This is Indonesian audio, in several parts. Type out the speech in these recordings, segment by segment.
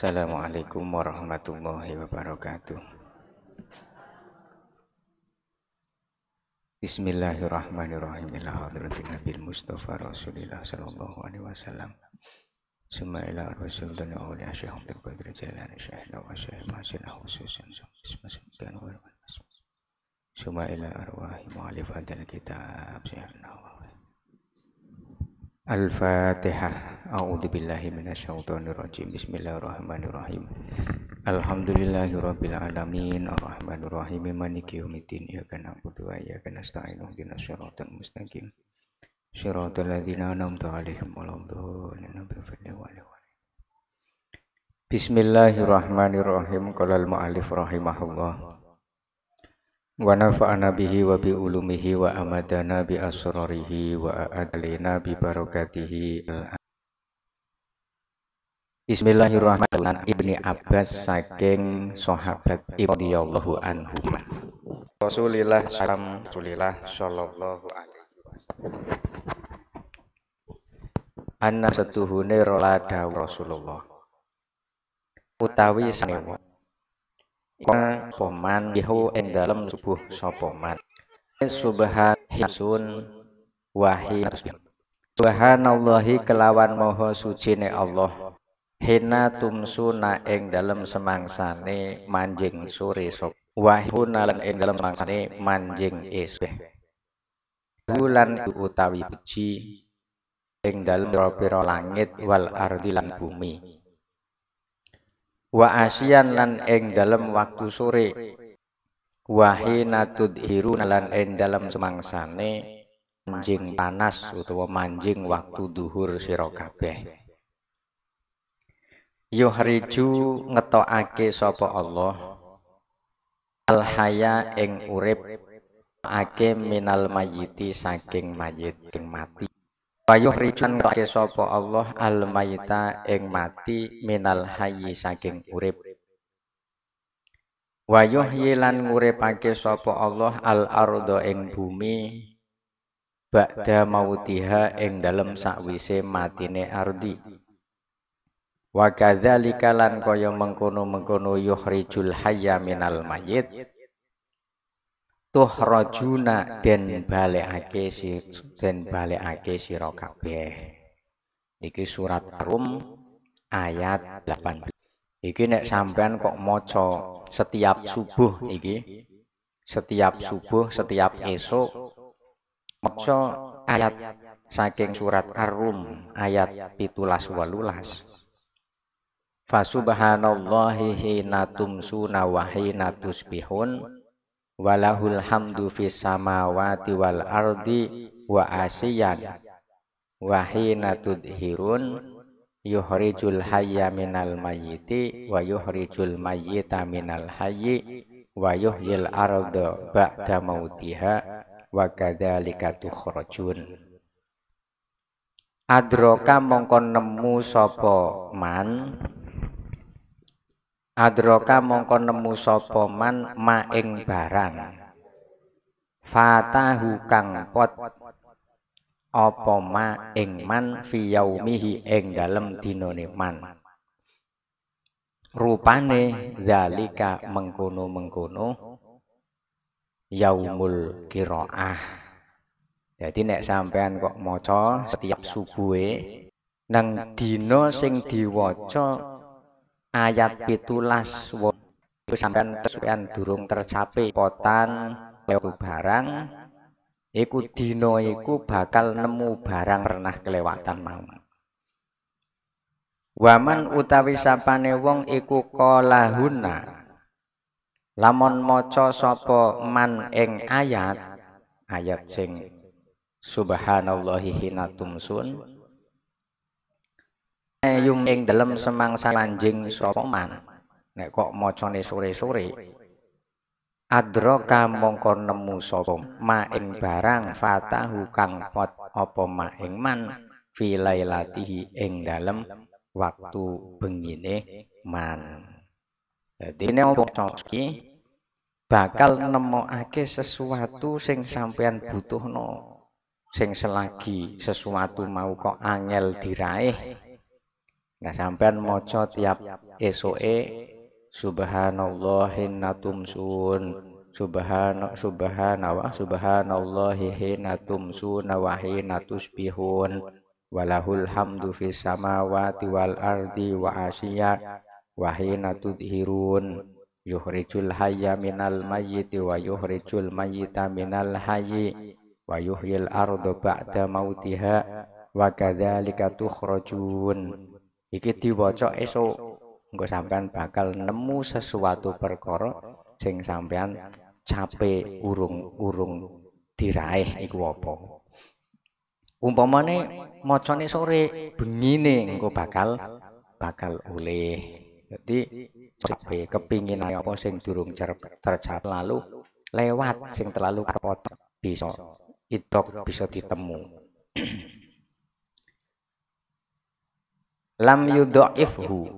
Assalamualaikum warahmatullahi wabarakatuh Bismillahirrahmanirrahim Ila hadratin Nabi Mustafa Rasulillah Sallallahu alaihi wasallam Suma ila rasul dan awli syekh Abdul Qadir Jailani syekh Lawa syekh Masin Ahususan Suma ila arwahi Mu'alif adal kitab Syekh Nawawi Al-Fatihah. A'udhu billahi minasyaitonir rajim. Bismillahirrahmanirrahim. Alhamdulillahi rabbil alamin, arrahmanir rahim, maliki yaumiddin. Iyyaka na'budu wa iyyaka nasta'in. Ihdinas shiratal mustaqim. Shiratal Nabi Fadli wa waladdallin. Bismillahirrahmanirrahim. Qalal mu'alif rahimahullah wa nafa'ana bihi wa bi ulumihi wa amadana bi asrarihi wa a'adlina bi barakatihi Bismillahirrahmanirrahim Ibni Abbas saking sahabat radhiyallahu anhu Rasulillah salam Rasulillah sallallahu alaihi wasallam Anna setuhune rola Rasulullah utawi sanewa kong poman yahu ing dalam subuh sopoman. man subhan hisun wahi subhanallahi kelawan moho suci ne Allah hina tumsuna eng dalam semangsane manjing sore sop wahuna lan ing dalam semangsane manjing esih bulan utawi puji ing dalam pira langit wal ardi lan bumi wa asyian lan eng dalam waktu sore wahina tudhiru lan eng dalam semangsane manjing panas utawa manjing waktu duhur sirokabe. yuhriju ngetokake sopo Allah al haya ing urip ake minal mayiti saking mayit mati Payuh rijan kake sopo Allah al mayita ing mati minal hayi saking urib. Wa yilan ngure pake sopo Allah al ardo ing bumi ba'da mautiha ing dalem sakwise matine ardi. Wa kadzalika lan kaya mengkono-mengkono yukhrijul hayya minal mayit tuh rojuna den balekake si den balekake sira kabeh iki surat rum ayat 18 iki nek sampean kok maca setiap subuh iki setiap subuh setiap esok maca ayat saking surat arum ayat pitulas walulas Fasubhanallahi hina tumsuna wa walahul hamdu fis samawati wal ardi wa asiyan wahina tudhirun yuhrijul hayya minal mayyiti wa yuhrijul mayyita minal hayyi wa yuhyil arda ba'da mautiha wa kadzalika tukhrajun adroka mongkon nemu sapa man adroka mongko nemu sopoman man maing barang fatahu kang pot apa ma man fi yaumihi ing dalem dinane man rupane zalika mengkono-mengkono yaumul qiraah jadi nek sampean kok maca setiap subuhe nang dina sing diwaca ayat pitulas sampean kesuwen durung tercapai potan barang iku dino iku bakal nemu barang pernah kelewatan mau Waman utawi sapane wong iku Lamon lamun maca sopo man eng ayat ayat sing subhanallahi hina tumsun yung ing dalam semangsa lanjing sopoman, man nek kok macane sore-sore adraka mongko nemu sopom ma barang fatahu kang pot opo ma man filai lailatihi ing dalam waktu bengine man dadi nek iki bakal nemokake sesuatu sing sampean butuhno sing selagi sesuatu mau kok angel diraih Nah sampean moco tiap esoe subhanallahin natumsun subhan subhana wa subhanallahi hina tumsuna wa hina tusbihun walahul hamdu fis samawati wal ardi wa asya wa hina tudhirun yukhrijul hayya minal mayyiti wa yukhrijul mayyita minal hayyi wa yuhyil ardu ba'da mautiha wa kadzalika tukhrajun iki diwaca esok, nggak sampean bakal nemu sesuatu perkara sing sampean cape urung-urung diraih iku apa umpamane macane sore bengine engko bakal bakal oleh jadi cape kepingin apa sing durung tercap lalu lewat sing terlalu kapot bisa idrok bisa ditemu lam yudhaifhu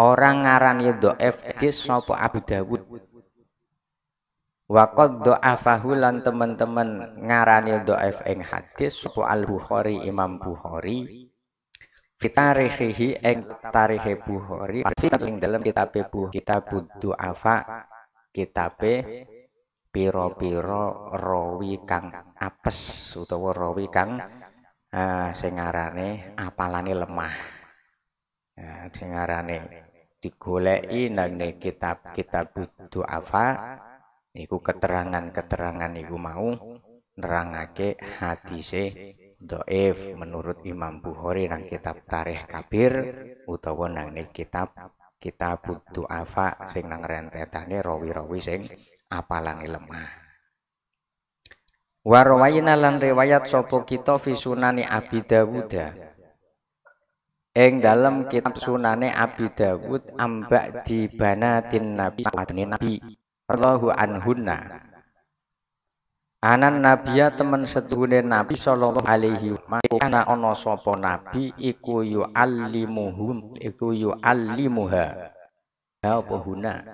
orang ngaran yudhaif dis sapa Abu Dawud wa qad dha'afahu lan teman-teman ngarani yudhaif ing hadis sapa Al Bukhari Imam Bukhari fitarihi ing tarihe Bukhari ing dalam kitab Bukhari kitab du'afa kitab piro-piro rawi kang apes utawa rawi kang eh, apalane lemah. Eh, sing ngarane digoleki nang kitab-kitab apa? niku keterangan-keterangan niku mau nerangake hadise dhaif menurut Imam Bukhari nang kitab Tarikh Kabir utawa nang kitab kitab apa sing nang rentetane rawi-rawi sing apalane lemah Warwayna lan riwayat sopo kita fi sunani Abi Dawud Eng dalam kitab sunane Abi Dawud ambak di tin Nabi sallallahu Nabi Allahu anhunna. Anan nabiya teman setune Nabi sallallahu alaihi wasallam karena ono sopo nabi iku yu alimuhum iku yu Ya apa huna?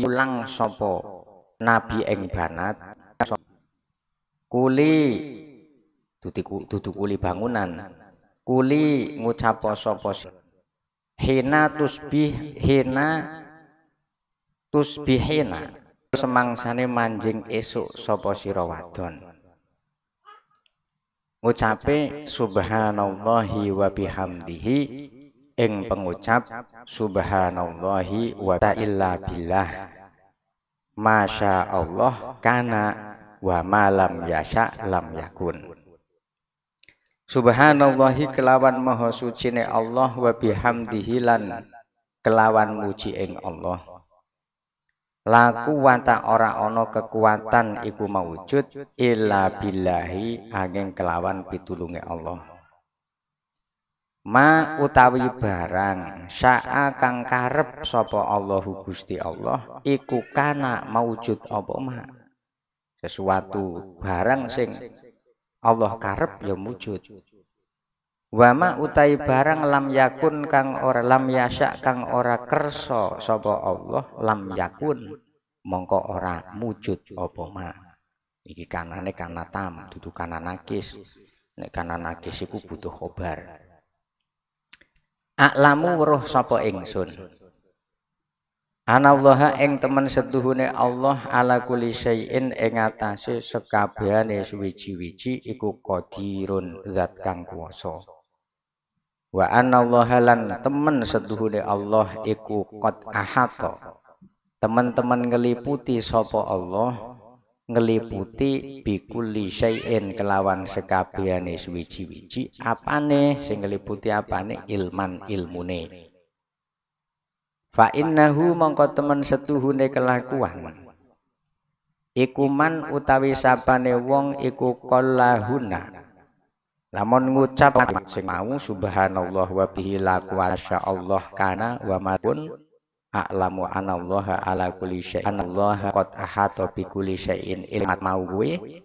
Ulang sopo nabi eng banat kuli tutu kuli bangunan kuli ngucap poso-poso hina tusbih hina tusbihina semangsane manjing esuk sapa sira wadon ngucape subhanallahi wa bihamdihi ing pengucap subhanallahi wa ta'illa billah Masya Allah kana wa malam yasha lam yakun Subhanallahi kelawan maha suci ne Allah wa bihamdihi lan kelawan muji ing Allah laku wata ora ana kekuatan iku maujud illa billahi angin kelawan pitulunge Allah ma utawi barang sya'a kang karep sapa Allahu Gusti Allah iku kana maujud apa ma sesuatu barang sing Allah karep ya wujud ya wama utai barang lam yakun kang ora lam yasyak kang ora kerso sapa Allah lam yakun mongko ora wujud apa ma iki kanane kana tam dudu kana nakis nek kana nakis iku butuh khobar aklamu roh sapa ingsun Anallaha ing temen seduhune Allah ala kulli syai'in ing atase sekabehane suwiji-wiji iku qadirun zat kang kuwasa. Wa anallaha lan temen seduhune Allah iku qad ahata. Teman-teman ngeliputi sapa Allah ngeliputi bikuli syai'in kelawan sekabehane suwiji-wiji apane sing ngeliputi apane ilman ilmune Fa innahu mongko temen setuhune kelakuan. Iku man utawi sapane wong iku qallahuna. Lamun ngucap sing mau subhanallah wa bihi la kuwasa Allah kana wa madun a'lamu anallaha ala kulli syai'in Allah qad ahata bi kulli syai'in ilmat mau kuwi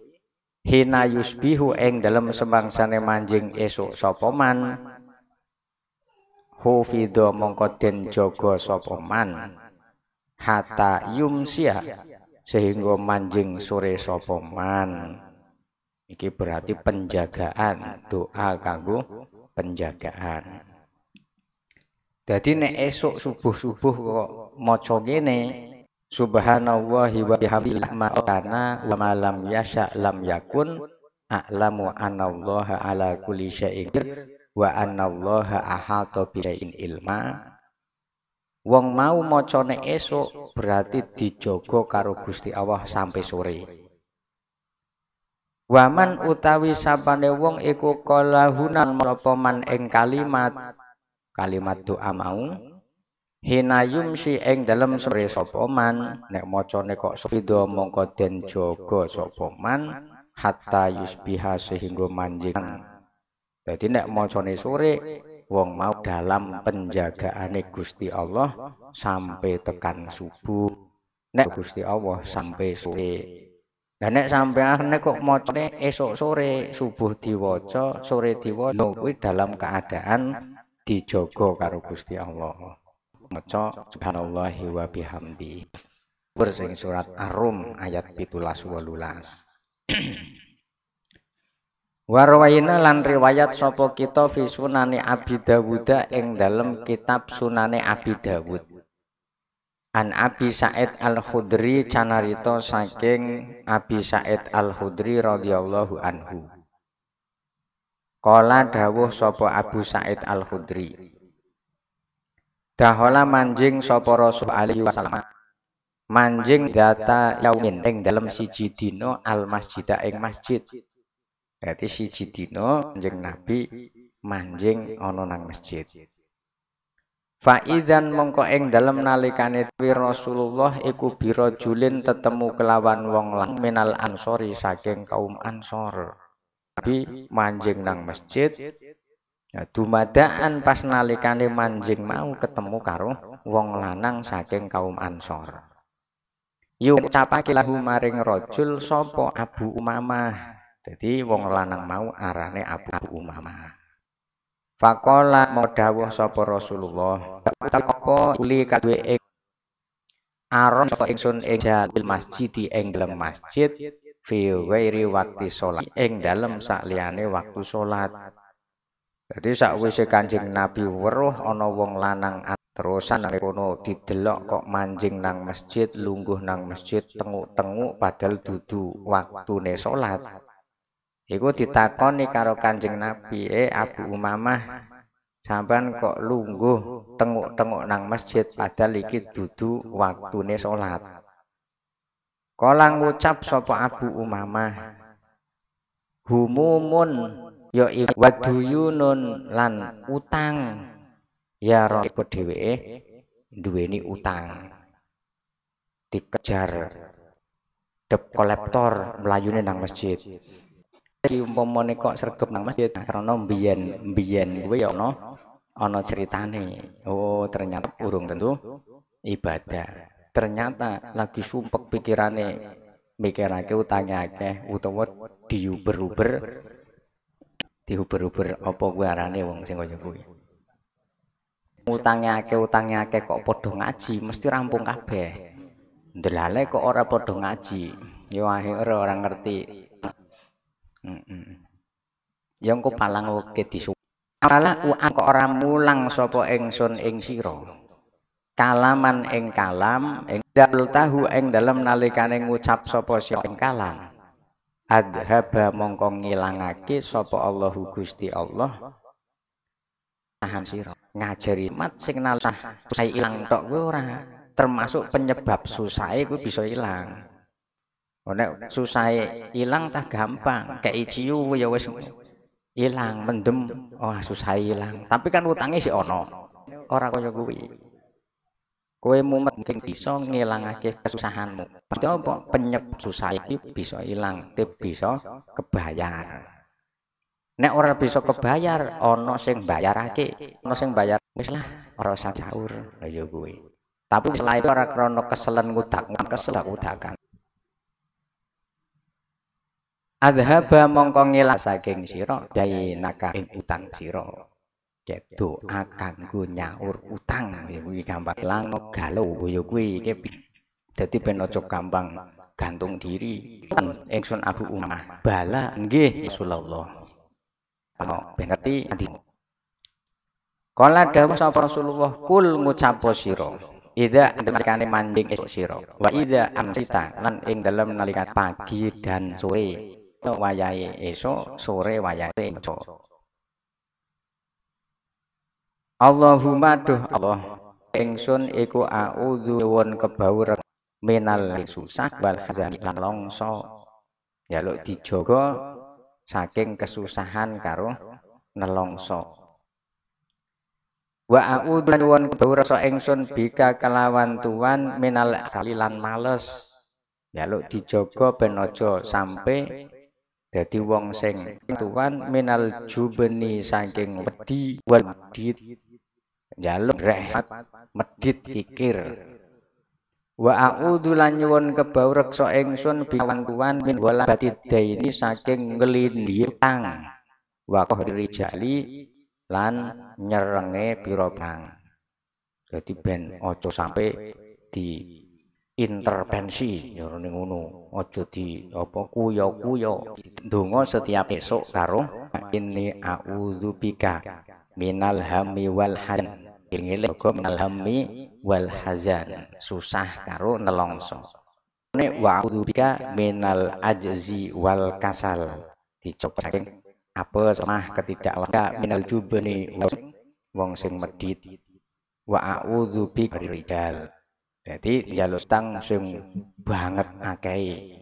hina yusbihu eng dalam sembangsane manjing esuk sapa man hufidho mongko Jogo Sopoman, hatta yumsia sehingga manjing sore Sopoman. iki berarti penjagaan doa kanggo penjagaan jadi nek esok subuh-subuh kok mau ngene subhanallah wa bihamdih ma'ana wa ma lam yasha lam yakun a'lamu anallaha ala kulli syai'in wa annallaha ahata bisyai'in ilma wong mau macane esok berarti dijogo karo Gusti Allah sampai sore waman utawi sapane wong iku kalahunan menapa man ing kalimat kalimat doa mau hinayum si ing dalem sore sapa nek mocone kok sepido mongko den jaga sapa hatta yusbiha sehingga manjing jadi nek mocone sore wong mau dalam penjagaane Gusti Allah sampai tekan subuh. Nek Gusti Allah sampai sore. Dan nek sampean kok mocone esok sore, subuh diwaca, sore diwaca kuwi dalam keadaan dijogo karo Gusti Allah. Maca subhanallah wa bihamdi. Bersing surat Ar-Rum ayat 17 18. Warwaina lan riwayat sopo kita fi sunani Abi Dawud ing dalam kitab Sunane Abi Dawud. An Abi Sa'id Al-Khudri canarito saking Abi Sa'id Al-Khudri radhiyallahu anhu. Kola dawuh sopo Abu Sa'id Al-Khudri. Dahola manjing sopo Rasul Ali wasallam. Manjing data yaumin ing dalam siji dino al-masjid ing masjid. Dadi siji Cidino anjing Nabi manjing ono nang masjid. Faidan mongko eng dalam nalikane tuwi Rasulullah iku julin tetemu kelawan wong lang minal ansori saking kaum ansor. Nabi manjing nang masjid. Ya, dumadaan pas nalikane manjing mau ketemu karo wong lanang saking kaum ansor. Yuk capaki lahu maring rojul sopo Abu Umamah jadi wong iya. lanang mau arane Abu umama. Fakola mau dawuh sapa Rasulullah. Apa uli kadue aron sapa ingsun ing jalil masjid ing dalem masjid fi ghairi waqti salat ing dalem sakliyane waktu salat. Jadi sakwise Kanjeng Nabi weruh ana wong lanang terusan nang kono didelok kok manjing nang masjid, lungguh nang masjid, tenguk-tenguk padahal dudu waktune salat. Iku ditakoni karo Kanjeng Nabi, "Eh, eh Abu Umamah, sampean kok lungguh tenguk-tenguk nang masjid padahal iki dudu waktune salat." Kala ngucap sapa Abu Umamah, "Humumun ya waduyunun lan utang." Ya roh dheweke duweni utang. Dikejar dep kolektor melayune nang masjid diumpamane kok sregep nang masjid karena mbiyen mbiyen gue ya ono ono ceritane. Oh, ternyata urung tentu ibadah. Ternyata lagi sumpek pikirane mikirake utange akeh utawa diuber-uber diuber-uber apa kuwi arane wong sing kaya kuwi. Utange akeh utange akeh kok podong ngaji mesti rampung kabeh. Delale kok ora padha ngaji. Yo akhir orang ngerti yang ya ku palang ugi disuk. Kalau uang kok orang mulang sopo engson engsiro, siro Kalaman eng kalam eng dal tahu eng dalam nalikane ngucap sopo si eng kalam. Adhaba mongkong ngilangake sopo Allahu Gusti Allah. Tahan siro. ngajari mat signal sah saya hilang tok kuwi ora termasuk penyebab susah itu bisa hilang. Oh, nek susah hilang e tak gampang, kayak ciu ya wes hilang mendem. Wah, oh, susah ilang. Tapi kan utangnya si ono. Ora kaya gue. Kue mumet mungkin bisa aja kesusahanmu. Pasti apa penyebab susah itu bisa hilang, tip bisa kebayar. Nek ora bisa kebayar, ono sing bayar aja. ono sing bayar Wes lah, ora usah caur. Ayo iya gue. Tapi setelah itu orang krana keselan ngudak, keselak udakan adhaba mongko ngelak saking sira dainaka ing utang sira kedo akan nyaur utang ya kuwi gampang ilang galo ya kuwi iki dadi ben gampang gantung diri ingsun Abu Umar bala nggih Rasulullah Ano ben ngerti ati Kala dawuh sapa Rasulullah kul ngucap sira Ida nalikane mancing esuk siro, wa ida amsita lan ing dalem nalikan pagi dan sore wayai Esok sore wayai Esok, Allahumma duh Allah, ingsun iku au nyuwun kebaur minal susah bal hazani lan longso. Ya Jaluk dijogo saking kesusahan karo nelongso. Wa a'udzu kebaur so ingsun bika kelawan tuan menal salilan males, ya Jaluk dijogo ben aja sampe jadi wong sing tuan minal jubeni saking wedi wal medit njaluk rehat medit pikir wa a'udzu lan nyuwun kebau reksa ingsun biwan tuan min wala batidaini saking nglindhitang wa qahri jali lan nyerenge pira bang dadi ben aja sampai di intervensi ya ngono aja di apa kuyo yo donga setiap esok karo inni a'udzubika minal hammi wal hazan ngene uga minal hammi wal hazan susah karo nelongso ne wa'udzubika minal ajzi wal kasal dicoba saking apa semah ketidakwaja minal jubani wong sing medit wa a'udzubika ridal jadi jalur stang sing banget akei.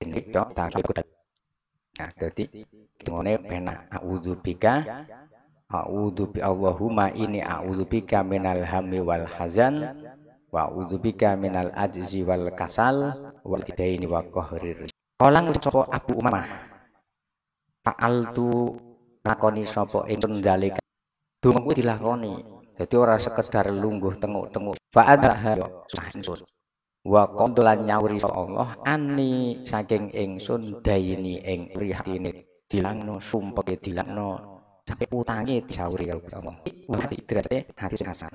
Ini dok tak kudu. Nah, jadi tungone audu pika audu bi Allahumma ini a'udzu min minal hami wal hazan wa a'udzu min minal ajzi wal kasal wal idaini wa qahrir. Kolang sopo Abu Umamah. Fa'altu lakoni sopo ingsun dalika. Dungaku dilakoni. Jadi orang sekedar lungguh tenguk-tenguk. Fa'adha susah ya Wa qadlan nyawri Allah ani saking ingsun daini ing prihatine dilangno sumpeke dilangno sampai utangi disauri karo Gusti Allah. Hati derajate hati sing hasan.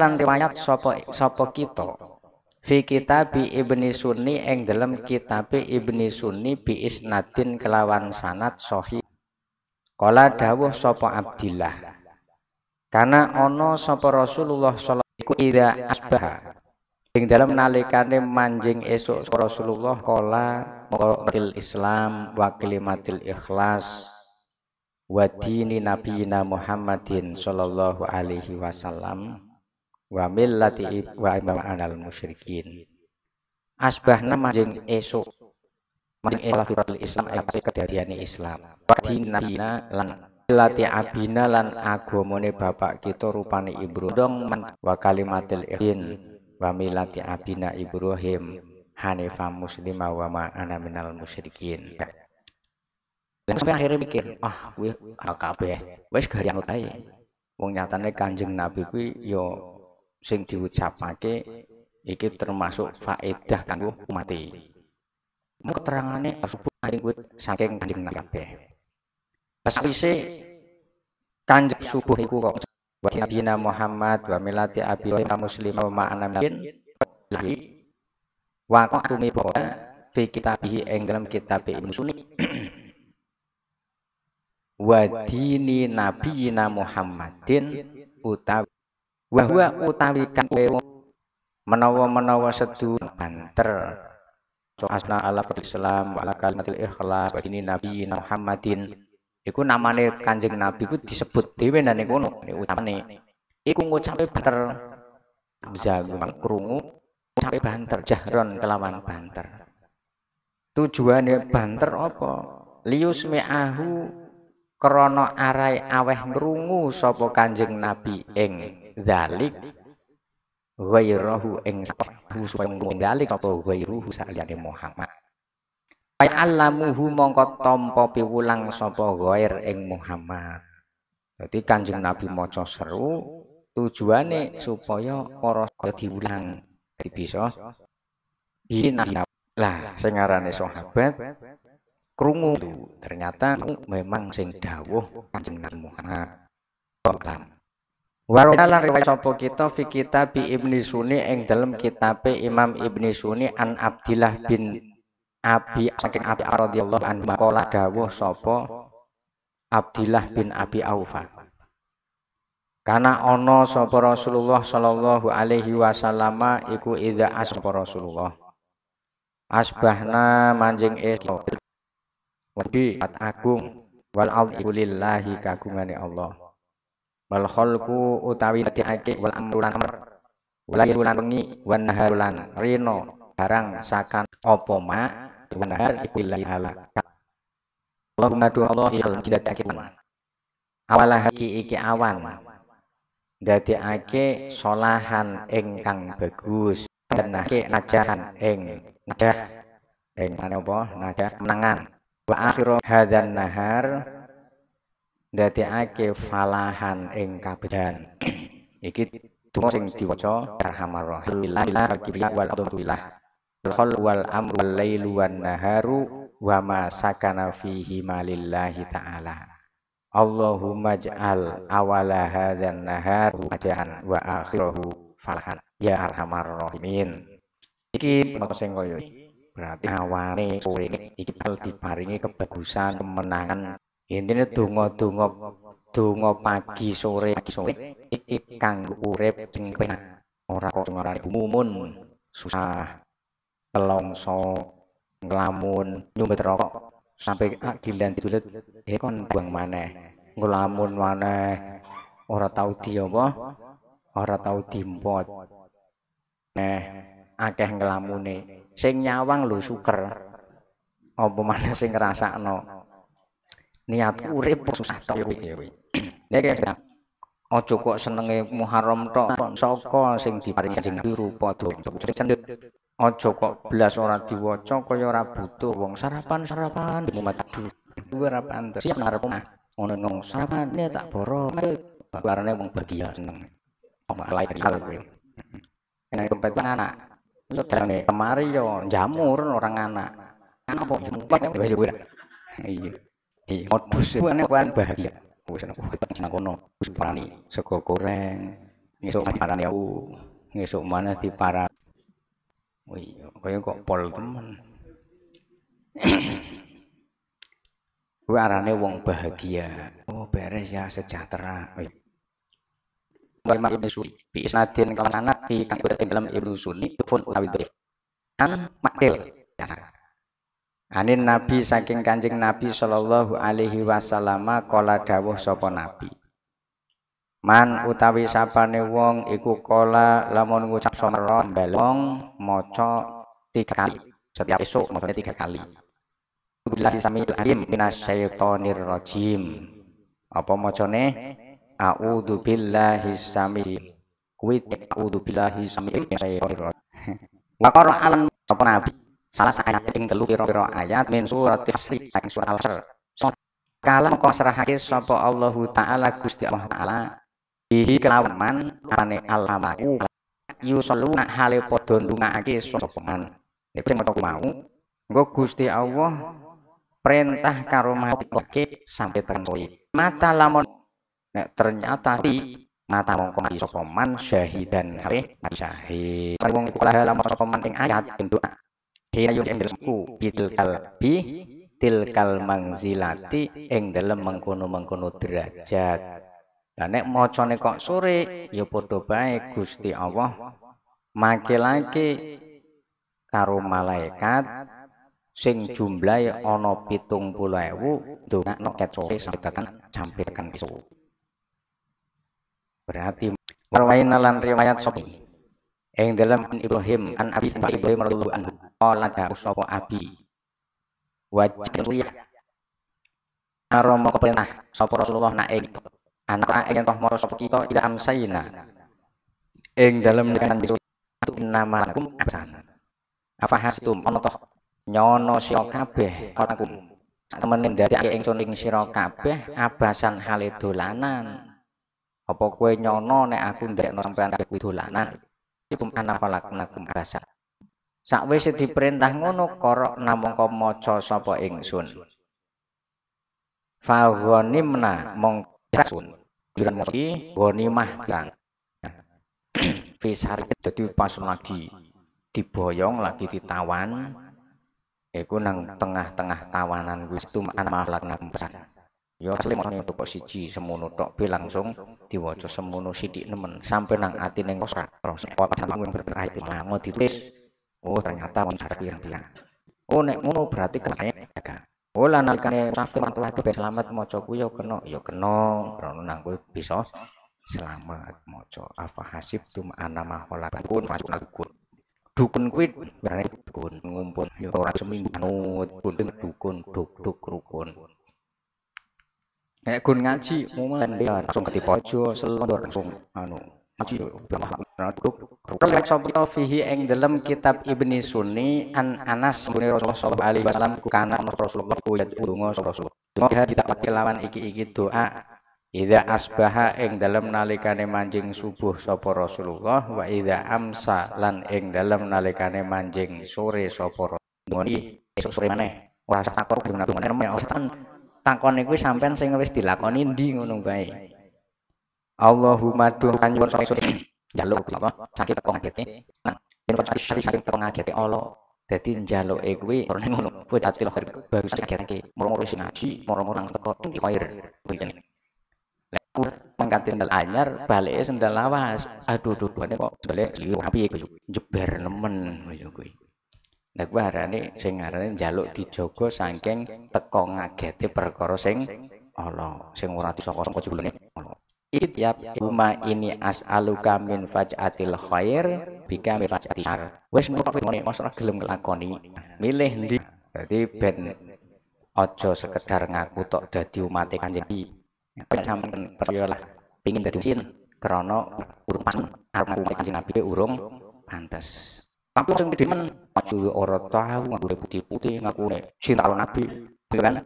lan riwayat sapa sapa kita fi kitabi Ibni Sunni ing dalam kitab Ibni Sunni bi isnadin kelawan sanad sahih. Kala dawuh sapa Abdillah karena ono sapa Rasulullah sallallahu alaihi wasallam ida asbah. Ing dalam nalikane manjing esuk sapa Rasulullah kala maqatil Islam wa kalimatil ikhlas wa dini nabiyina Muhammadin sallallahu alaihi wasallam wa millati wa anal musyrikin. nama jeng esok manjing ikhlas Islam ekase kedadiane Islam. Wa nabi nabi lan Lati abina lan agomone bapak kita rupane Ibrahim wa kalimatil ikhtin wa milati abina Ibrahim hanifah muslimah wa ma'ana minal musyrikin. Lalu sampai akhirnya mikir, ah gue kabeh, wis gari anut ae. Wong nyatane Kanjeng Nabi kuwi yo ya sing diucapake iki termasuk faedah kanggo mati. E. Mau keterangane tersebut saking Kanjeng Nabi Pasalise kanjeng subuh iku kok wa Muhammad wa milati wa muslim wa ma'ana min lahi wa qatumi bawa fi kitabihi ing dalam kitab Ibnu Sunni wa dini nabiyina Muhammadin utawi wa huwa utawi kan menawa-menawa sedu banter asna ala Islam wa ala kalimatil ikhlas wa dini nabi Muhammadin iku namanya Kanjeng Nabi ku disebut dhewe nang ning kono utamane iku ngucapin banter jagung krungu ngucape banter jahron kelawan banter nih banter apa lius me'ahu krana arai aweh ngrungu sopo Kanjeng Nabi ing zalik ghairahu ing sapa supaya ngrungu zalik sapa ghairuhu saliyane Muhammad fa'allamuhu mongko tampa piwulang sapa ghair ing Muhammad dadi Kanjeng Nabi maca seru tujuane supaya para diulang bisa lah sing aranane sahabat krungu ternyata memang sing dawuh Kanjeng Nabi Muhammad Warokalan riwayat sapa kita fi kitab Ibni Sunni ing dalam kitab Imam Ibni Sunni an Abdillah bin Abi saking Abi radhiyallahu anhu kala dawuh sapa Abdillah bin Abi Aufa. Karena ono sapa Rasulullah sallallahu alaihi wasallam iku idza aspa Rasulullah. Asbahna manjing esuk. Wedi agung wal alhamdulillahi kagungane Allah. Wal khalqu utawi ake wal amrulan amr. Wal wengi wan naharulan rino barang sakan opo mak wa nahar ala Allahumma du ya Allah tidak takiman awalah iki iki awan ndadekake solahan ingkang bagus danake najahan ing najah ing menapa najah menangan wa akhiru hadzan nahar ndadekake falahan ing kabedan iki donga sing bila bila bila bila bila qadrillah khol wal amru wal lailu wan naharu wa ma sakana fihi malillahi ta'ala Allahumma ja'al awala hadzal nahar wajahan wa akhirahu falahan ya arhamar rahimin iki sing kaya berarti awane sore iki bakal diparingi kebagusan kemenangan intinya donga-donga donga pagi sore pagi sore iki kanggo urip sing orang ora kok umumun susah kelongso ngelamun nyumbet rokok sampai akilan ah, didulet ya kon buang mana ngelamun mana orang tahu di apa orang tahu dimpot nah akeh ngelamune sing nyawang lho suker apa maneh sing ngrasakno niat urip susah tok kowe ya, nek ya, gitu. aja kok senenge Muharram tok saka sing diparingi Kanjeng rupa dosa cendhek Aja kok belas orang diwocok kaya ora butuh wong sarapan-sarapan mumet dhuwur ora pantes. Siap ngarep omah. Ngono sarapan dia ya tak boro. Barane pergi ya seneng. Omah lair kuwi. Enak dompet anak. Lu terane kemari yo jamur orang anak. Anak apa juga, ya? Iya. Iya, modus kan kuwi enak kan bahagia. wis ana kuwat nang kono wis parani sego goreng ngesuk parani aku ngesuk maneh diparani Wih, oh kaya kok pol temen. Kuwi arane wong bahagia. Oh, beres ya sejahtera. Wa Ibnu Sunni bi isnadin kan sanad di kang dalam Ibnu Sunni fun utawi dhaif. An makil Anin Nabi saking Kanjeng Nabi sallallahu alaihi wasallam kala dawuh sapa Nabi. Man utawi sapane wong iku kola lamun ngucap somron belong maca tiga kali setiap esok maksudnya tiga kali. Bismillah samiil alim minasyaitonir rojim Apa macane? A'udzu billahi samiil. Kuwi a'udzu billahi samiil minasyaitonir rojim. Wa alam sapa nabi salah saya ing telu pira-pira ayat min surat asri saking surah al-asr. Kala kau serahake sapa Allahu taala Gusti Allah taala bihi kelawan man alamaku yusolu nak hale padha ndongaake aki man niku ya sing mau Gue Gusti Allah perintah karo oke sampai tekan mata lamon. nek ternyata di mata mongko mati sapa man syahidan hale mati syahid wong kula lah lamun sapa ing ayat bentuk hina yo ing dalamku bidil kalbi tilkal mangzilati ing dalam mengkono-mengkono derajat dan nek mocone kok sore, ya podo baik Gusti Allah maki lagi karo malaikat sing jumlahe ana 70.000 ndongakno ket sore sampai tekan sampai tekan pisu. Berarti warwaina nalan riwayat sopi yang dalam Ibrahim an Abi Ibrahim radhiyallahu anhu Allah da'u sapa Abi wajib suya aroma keperintah sapa Rasulullah naik anak yang toh moro sapa kita ila amsayna ing dalem bisu besok nama lakum asan apa hastum ono toh nyono sira kabeh lakum temene ndadekake ingsun ing sira kabeh abasan hale dolanan apa kue nyono nek aku no sampean kabeh kue dolanan ikum anapa lakum abasan sakwise diperintah ngono korok komo maca sapa ingsun faghonimna mongko rasun Yuran moki Ghanimah kang Fisari jadi pas lagi diboyong lagi ditawan Iku nang tengah-tengah tawanan wis tumaan nang besar. Yo ya, asli mone kok siji semono tok be langsung diwajo semono sithik nemen sampai nang ati neng kos terus otak berperai berpikir mau ditulis. Oh ternyata mau cari pirang-pirang. Oh nek ngono berarti kaya Ola oh, nalikane musafir mantu hati ben selamat mojo ku yo ya kena yo ya kena krono nang ku bisa selamat mojo afa hasibtum anama khalaqakum fasunakum dukun kuwi bareng dukun ngumpul yo ya ora seminggu manut dukun dukun duk duk rukun Nek kun ngaji mumen langsung ketipojo pojok selondor langsung anu ngaji yo Rasulullah sabda fihi ing dalam kitab Ibni Sunni an Anas bin Rasulullah sallallahu alaihi wasallam kana Rasulullah ku yad'u Rasulullah. Dungo kita pakai lawan iki-iki doa Idza asbaha eng dalam nalikane manjing subuh sapa Rasulullah wa idza amsa lan eng dalam nalikane manjing sore sapa Rasulullah. esok sore maneh. Wah takon gimana takon. Takon iku sampean sing wis dilakoni ndi ngono bae. Allahumma duh kanyuwun sore jaluk sapa sakit teko ngagete nang yen kok sakit sakit teko ngagete ala dadi e kuwi rene ngono kuwi dadi lahir baru sakitake moro-moro sing ngaji moro-moro nang teko di koir ngene lek mangkat sendal anyar bali sendal lawas aduh duh duane kok sendale liyo api ya, kuwi jeber nemen kaya kuwi lek kuwi arane sing arane njaluk dijogo saking tekong agete perkara sing ala sing ora disangka-sangka jebulane Itiap rumah ini aluka min faj'atil khair bika min faj'ati syar. mau ngono ngene mosok gelem ngelakoni. Milih di. Jadi ben ojo sekedar ngaku tok dadi umat Kanjeng Tidak Sampeyan percaya lah Pingin dadi sin krana urung pas arep ngaku Kanjeng Nabi urung pantes. Tapi sing gede men aja ora tau ngaku putih-putih ngaku cinta Nabi, kan?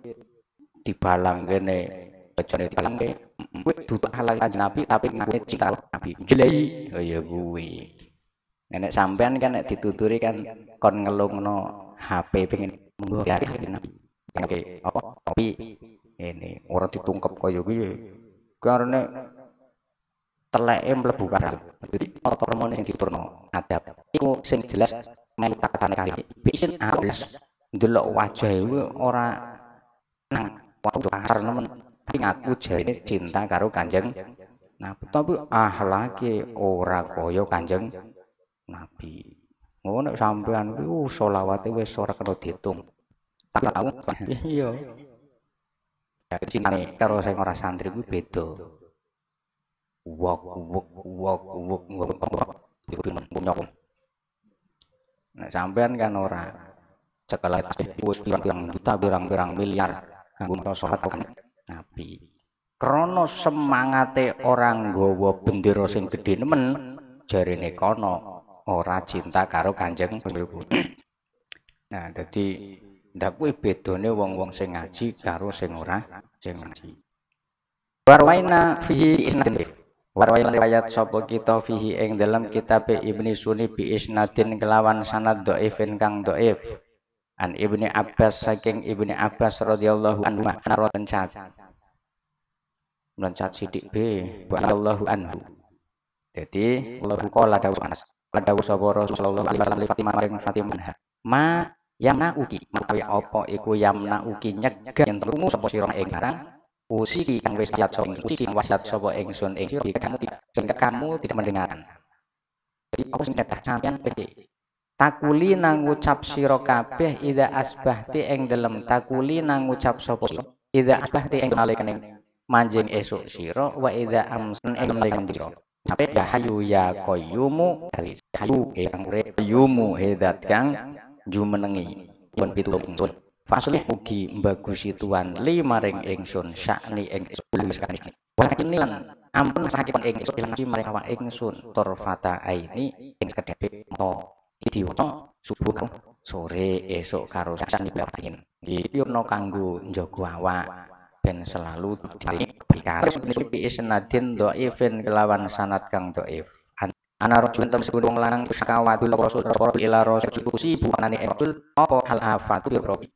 Dibalang kene bajane palangke kuwi duduk hal lagi Nabi tapi ngaku cikal Nabi. Jelei. Oh ya kuwi. Nenek sampean kan nek dituturi kan kon ngelungno HP pengen munggo ya Nabi. Oke, apa ini orang ditungkep kaya kuwi karena teleke mlebu karang. Jadi otormone sing diturno adab. Iku sing jelas main takane kali. Bisin alas ndelok wajah iku orang nang waktu pasar nemen tapi aku jadi cinta karo Kanjeng Nabi tapi ahlaki ora kaya Kanjeng Nabi oh, ngono sampean kuwi uh, selawate wis ora kena tak tahu iya ya, nih karo sing ora santri kuwi beda wok wok wok wok wok punya nah sampean kan ora cekelat wis pirang-pirang juta pirang-pirang miliar kanggo sholat kan rapi krono semangate orang gowo bendera sing gede nemen jarene kono ora cinta karo Kanjeng Nah jadi ndak kuwi bedane wong-wong sing ngaji karo sing ora sing ngaji. Warwaina fihi isnadin. Warwaina riwayat sapa kita fihi ing dalam kitab Ibni suni bi isnadin kelawan sanad dhaifin kang dhaif. An Ibni Abbas saking Ibni Abbas radhiyallahu anhu ana pencatat meloncat sidik B buat Allahu anhu jadi Allah kola dawu anas Ladawu sapa Rasulullah alaihi wasallam Fatimah maring Fatimah ma yamnauki ya apa iku yamnauki nyegah yang trungu sapa sira ing barang usiki kang wis wasiat sapa usiki kang wasiat sapa ingsun ing sira kamu tidak kamu tidak mendengarkan jadi apa sing kata sampean piye takuli nang ngucap sira kabeh ida asbahti ing delem takuli nang ngucap sapa ida asbahti ing nalika manjing esuk siro, wa idza amsan diro. sampai ya hayu ya qayyumu hayu yang qayyumu hedat kang jumenengi pun pitu ingsun faslih mugi mbagusi tuan li maring ingsun sekali. ing sakni lan ampun sakipun ingsun lan mereka wa engsun torfata aini ing sekedhep to diwaca subuh sore esok karo sakni kuwi yen kanggo njaga awak ben selalu dikari bi isnadin dhaifin kelawan sanad kang dhaif ana rajulun tamsikun wong lanang syakawatul rasul rasul ila rasul kusi buanane rasul apa hal afatu ya rabi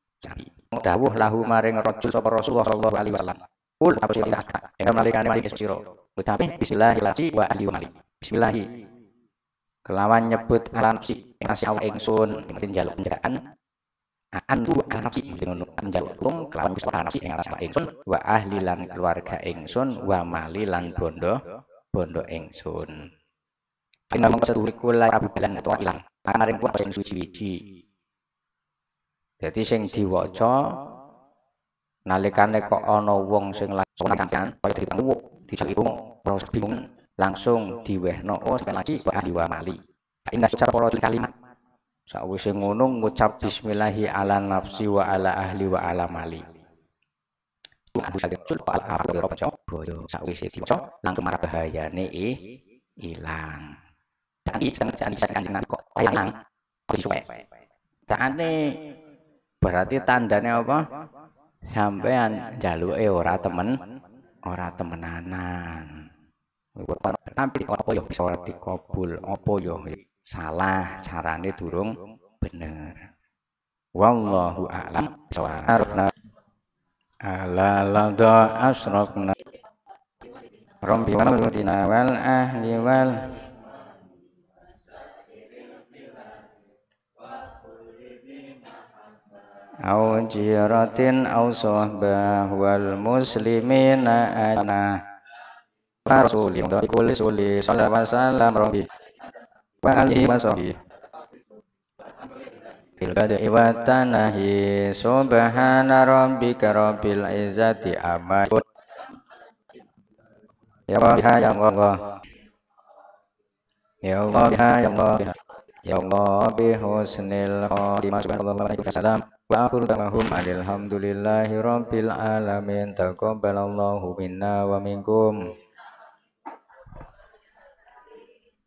dawuh lahu maring rajul sapa rasulullah sallallahu alaihi wasallam kul apa sing tak ya malikane mari sira utawi bismillahirrahmanirrahim wa alihi mali bismillah kelawan nyebut alam si ngasih awak ingsun ing njaluk penjagaan antu anafsi ngono njaluk kelawan anak anafsi ing atas ingsun wa ahli lan keluarga ingsun wa mali lan bondo bondo ingsun Ina mongko seturi kula Prabu bilang atau hilang. Karena ring kuwi yang suci wiji. Jadi sing diwaca nalikane kok ana wong sing langsung kang kaya ditenguk, dijaki proses bingung langsung diwehno oh sampe lagi wa mali. Inna syara kalimat Sakwise ngono ngucap bismillahi ala nafsi wa ala ahli wa ala mali. Sakwise dico langsung bahayane ilang. Jangan jangan jangan jangan nanti kok ilang. Disuwe. Tane berarti tandanya apa? Sampean jaluke ora temen ora temenanan. Tapi apa yo ya bisa ora dikabul, apa yo ya? salah carane durung bener wallahu a'lam sawarna ala ladha asrafna rabbi wa rutina wal ahli wal au jiratin au sahbah wal muslimina ana rasulillah kulli sallallahu alaihi wasallam rabbi Wal iwasohi Bilkadi wa tanahi Subhana rabbika rabbil izzati amma Ya Allah ya Allah Ya Allah ya Allah Ya Allah ya Allah. bi husnil khatimah subhanallah wa salam wa Allah, ya alhamdulillahi rabbil alamin taqabbalallahu minna wa minkum